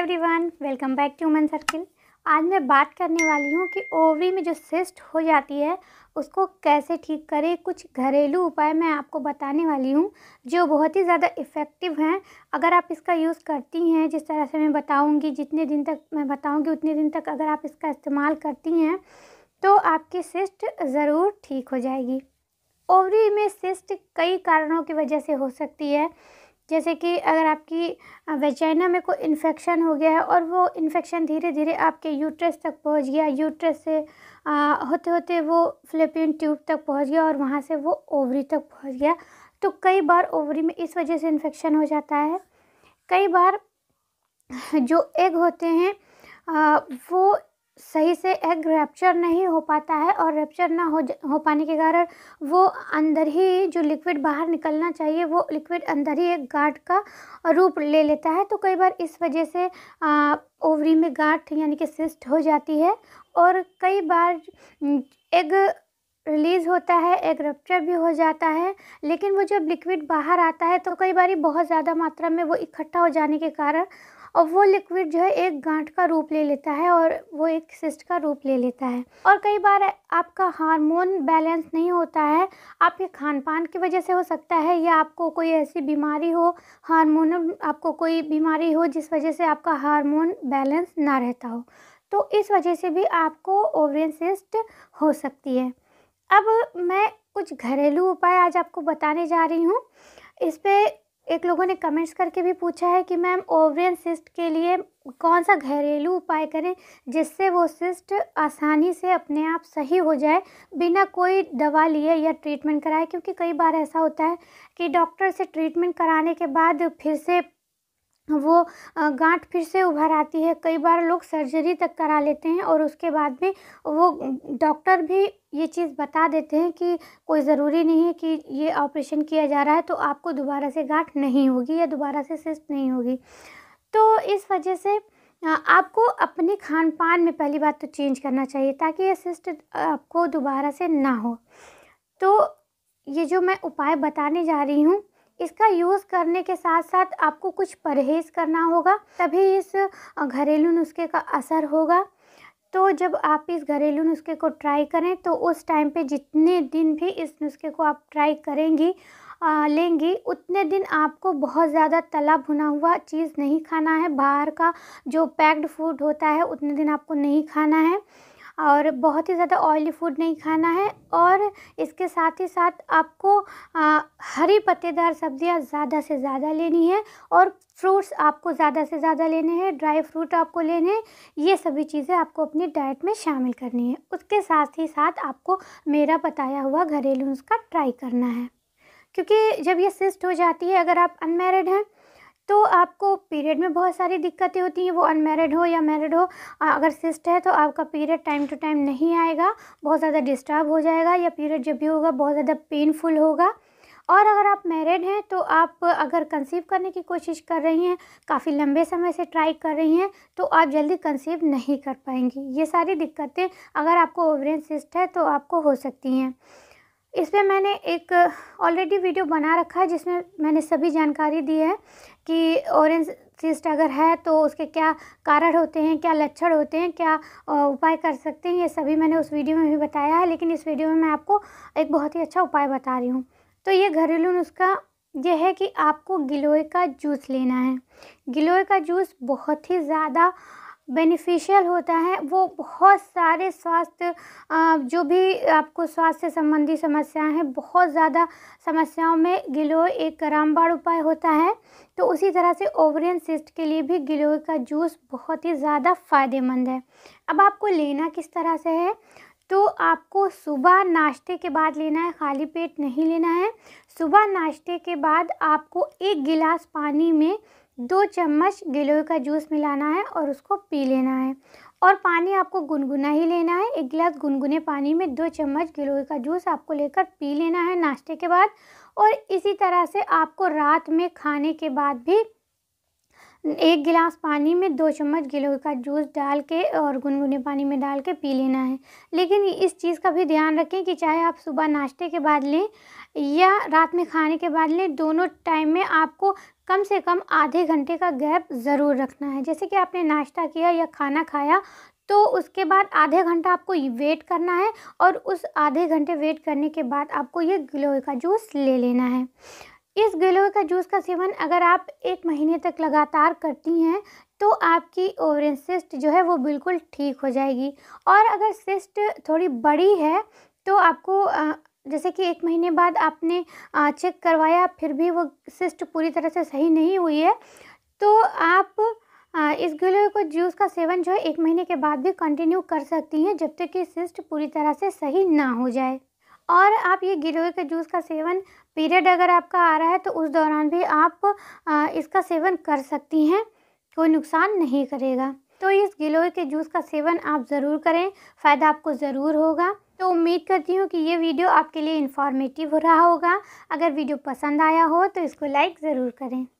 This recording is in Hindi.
everyone welcome back to human circle आज मैं बात करने वाली हूँ कि ओवरी में जो सिस्ट हो जाती है उसको कैसे ठीक करें कुछ घरेलू उपाय मैं आपको बताने वाली हूँ जो बहुत ही ज़्यादा इफ़ेक्टिव हैं अगर आप इसका यूज़ करती हैं जिस तरह से मैं बताऊँगी जितने दिन तक मैं बताऊँगी उतने दिन तक अगर आप इसका इस्तेमाल करती हैं तो आपकी सिस्ट ज़रूर ठीक हो जाएगी ओवरी में सिस्ट कई कारणों की वजह से हो सकती है जैसे कि अगर आपकी वेजाइना में कोई इन्फेक्शन हो गया है और वो इन्फेक्शन धीरे धीरे आपके यूट्रस तक पहुंच गया यूट्रस से आ, होते होते वो फ्लिपिन ट्यूब तक पहुंच गया और वहाँ से वो ओवरी तक पहुंच गया तो कई बार ओवरी में इस वजह से इन्फेक्शन हो जाता है कई बार जो एग होते हैं आ, वो सही से एग रैप्चर नहीं हो पाता है और रैप्चर ना हो हो पाने के कारण वो अंदर ही जो लिक्विड बाहर निकलना चाहिए वो लिक्विड अंदर ही एक गांठ का रूप ले लेता है तो कई बार इस वजह से ओवरी में गांठ यानी कि सिस्ट हो जाती है और कई बार एग रिलीज़ होता है एक रप्चर भी हो जाता है लेकिन वो जब लिक्विड बाहर आता है तो कई बार बहुत ज़्यादा मात्रा में वो इकट्ठा हो जाने के कारण और वो लिक्विड जो है एक गांठ का रूप ले लेता है और वो एक सिस्ट का रूप ले लेता है और कई बार आपका हार्मोन बैलेंस नहीं होता है आपके खान पान की वजह से हो सकता है या आपको कोई ऐसी बीमारी हो हारमोन आपको कोई बीमारी हो जिस वजह से आपका हारमोन बैलेंस ना रहता हो तो इस वजह से भी आपको ओवरियन सिस्ट हो सकती है अब मैं कुछ घरेलू उपाय आज आपको बताने जा रही हूँ इस पर एक लोगों ने कमेंट्स करके भी पूछा है कि मैम ओवरियन सिस्ट के लिए कौन सा घरेलू उपाय करें जिससे वो सिस्ट आसानी से अपने आप सही हो जाए बिना कोई दवा लिए या ट्रीटमेंट कराए क्योंकि कई बार ऐसा होता है कि डॉक्टर से ट्रीटमेंट कराने के बाद फिर से वो गांठ फिर से उभर आती है कई बार लोग सर्जरी तक करा लेते हैं और उसके बाद में वो डॉक्टर भी ये चीज़ बता देते हैं कि कोई ज़रूरी नहीं है कि ये ऑपरेशन किया जा रहा है तो आपको दोबारा से गांठ नहीं होगी या दोबारा से सिस्ट नहीं होगी तो इस वजह से आपको अपने खान पान में पहली बात तो चेंज करना चाहिए ताकि ये सिस्ट आपको दोबारा से ना हो तो ये जो मैं उपाय बताने जा रही हूँ इसका यूज़ करने के साथ साथ आपको कुछ परहेज़ करना होगा तभी इस घरेलू नुस्खे का असर होगा तो जब आप इस घरेलू नुस्खे को ट्राई करें तो उस टाइम पे जितने दिन भी इस नुस्खे को आप ट्राई करेंगी आ, लेंगी उतने दिन आपको बहुत ज़्यादा तला भुना हुआ चीज़ नहीं खाना है बाहर का जो पैक्ड फूड होता है उतने दिन आपको नहीं खाना है और बहुत ही ज़्यादा ऑयली फूड नहीं खाना है और इसके साथ ही साथ आपको आ, हरी पत्तेदार सब्जियां ज़्यादा से ज़्यादा लेनी है और फ्रूट्स आपको ज़्यादा से ज़्यादा लेने हैं ड्राई फ्रूट आपको लेने हैं ये सभी चीज़ें आपको अपनी डाइट में शामिल करनी है उसके साथ ही साथ आपको मेरा बताया हुआ घरेलू नुस्खा ट्राई करना है क्योंकि जब ये सिस्ट हो जाती है अगर आप अनमेरिड हैं तो आपको पीरियड में बहुत सारी दिक्कतें होती हैं वो अनमेरिड हो या मैरिड हो अगर सिस्ट है तो आपका पीरियड टाइम टू टाइम नहीं आएगा बहुत ज़्यादा डिस्टर्ब हो जाएगा या पीरियड जब भी होगा बहुत ज़्यादा पेनफुल होगा और अगर आप मैरिड हैं तो आप अगर कंसीव करने की कोशिश कर रही हैं काफ़ी लंबे समय से ट्राई कर रही हैं तो आप जल्दी कंसीव नहीं कर पाएंगी ये सारी दिक्कतें अगर आपको ओवरेंस सिस्ट है तो आपको हो सकती हैं इस पर मैंने एक ऑलरेडी वीडियो बना रखा है जिसमें मैंने सभी जानकारी दी है कि ऑरेंज सिस्ट अगर है तो उसके क्या कारण होते हैं क्या लक्षण होते हैं क्या उपाय कर सकते हैं ये सभी मैंने उस वीडियो में भी बताया है लेकिन इस वीडियो में मैं आपको एक बहुत ही अच्छा उपाय बता रही हूँ तो ये घरेलू नुस्खा यह है कि आपको गिलोय का जूस लेना है गिलोय का जूस बहुत ही ज़्यादा बेनिफिशियल होता है वो बहुत सारे स्वास्थ्य जो भी आपको स्वास्थ्य संबंधी समस्याएं हैं बहुत ज़्यादा समस्याओं में गिलोय एक रामबाण उपाय होता है तो उसी तरह से ओवरियन सिस्ट के लिए भी गिलोय का जूस बहुत ही ज़्यादा फ़ायदेमंद है अब आपको लेना किस तरह से है तो आपको सुबह नाश्ते के बाद लेना है खाली पेट नहीं लेना है सुबह नाश्ते के बाद आपको एक गिलास पानी में दो चम्मच गिलोय का जूस मिलाना है और उसको पी लेना है और पानी आपको गुनगुना ही लेना है एक गिलास गुनगुने पानी में दो चम्मच गिलोय का जूस आपको लेकर पी लेना है नाश्ते के बाद और इसी तरह से आपको रात में खाने के बाद भी एक गिलास पानी में दो चम्मच गिलोय का जूस डाल के और गुनगुने पानी में डाल के पी लेना है लेकिन इस चीज़ का भी ध्यान रखें कि चाहे आप सुबह नाश्ते के बाद लें या रात में खाने के बाद लें दोनों टाइम में आपको कम से कम आधे घंटे का गैप ज़रूर रखना है जैसे कि आपने नाश्ता किया या खाना खाया तो उसके बाद आधे घंटा आपको वेट करना है और उस आधे घंटे वेट करने के बाद आपको ये गिलोय का जूस ले लेना है इस गिलोय का जूस का सेवन अगर आप एक महीने तक लगातार करती हैं तो आपकी ओवरेन सिस्ट जो है वो बिल्कुल ठीक हो जाएगी और अगर सिस्ट थोड़ी बड़ी है तो आपको जैसे कि एक महीने बाद आपने चेक करवाया फिर भी वो सिस्ट पूरी तरह से सही नहीं हुई है तो आप इस गिलोय को जूस का सेवन जो है एक महीने के बाद भी कंटिन्यू कर सकती हैं जब तक कि सिस्ट पूरी तरह से सही ना हो जाए और आप ये गिलोय के जूस का सेवन पीरियड अगर आपका आ रहा है तो उस दौरान भी आप इसका सेवन कर सकती हैं कोई नुकसान नहीं करेगा तो इस गिलोय के जूस का सेवन आप ज़रूर करें फ़ायदा आपको ज़रूर होगा तो उम्मीद करती हूँ कि ये वीडियो आपके लिए इन्फॉर्मेटिव हो रहा होगा अगर वीडियो पसंद आया हो तो इसको लाइक ज़रूर करें